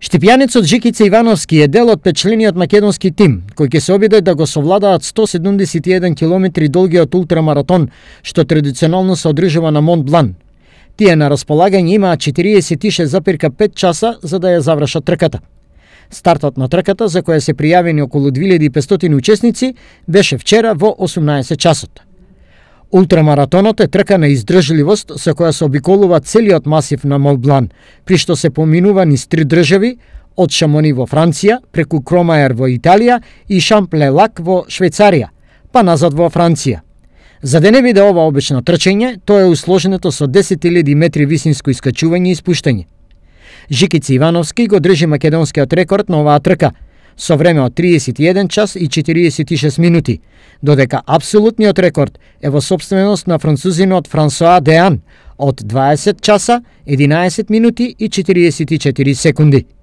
Штипјанецот Жикице Ивановски е дел од печлениот македонски тим, кој ќе се обиде да го совладаат 171 км долгиот ултрамаратон, што традиционално се одржува на Монт Блан. Тие на располагање имаат 46,5 часа за да ја завршат трката. Стартот на трката, за која се пријавени околу 2500 учесници, беше вчера во 18 часот. Ултрамаратонот е трка на издржливост со која се обиколува целиот масив на Молблан, при што се поминува низ три држави, од Шамони во Франција, преку Кромаер во Италија и Лак во Швајцарија, па назад во Франција. За да не биде ова обично трчење, тоа е усложенето со 10.000 метри висинско искачување и спуштање. Жикици Ивановски го држи македонскиот рекорд на оваа трка – со време од 31 час и 46 минути, додека апсолутниот рекорд е во собственост на французинот Франсоа Деан од 20 часа, 11 минути и 44 секунди.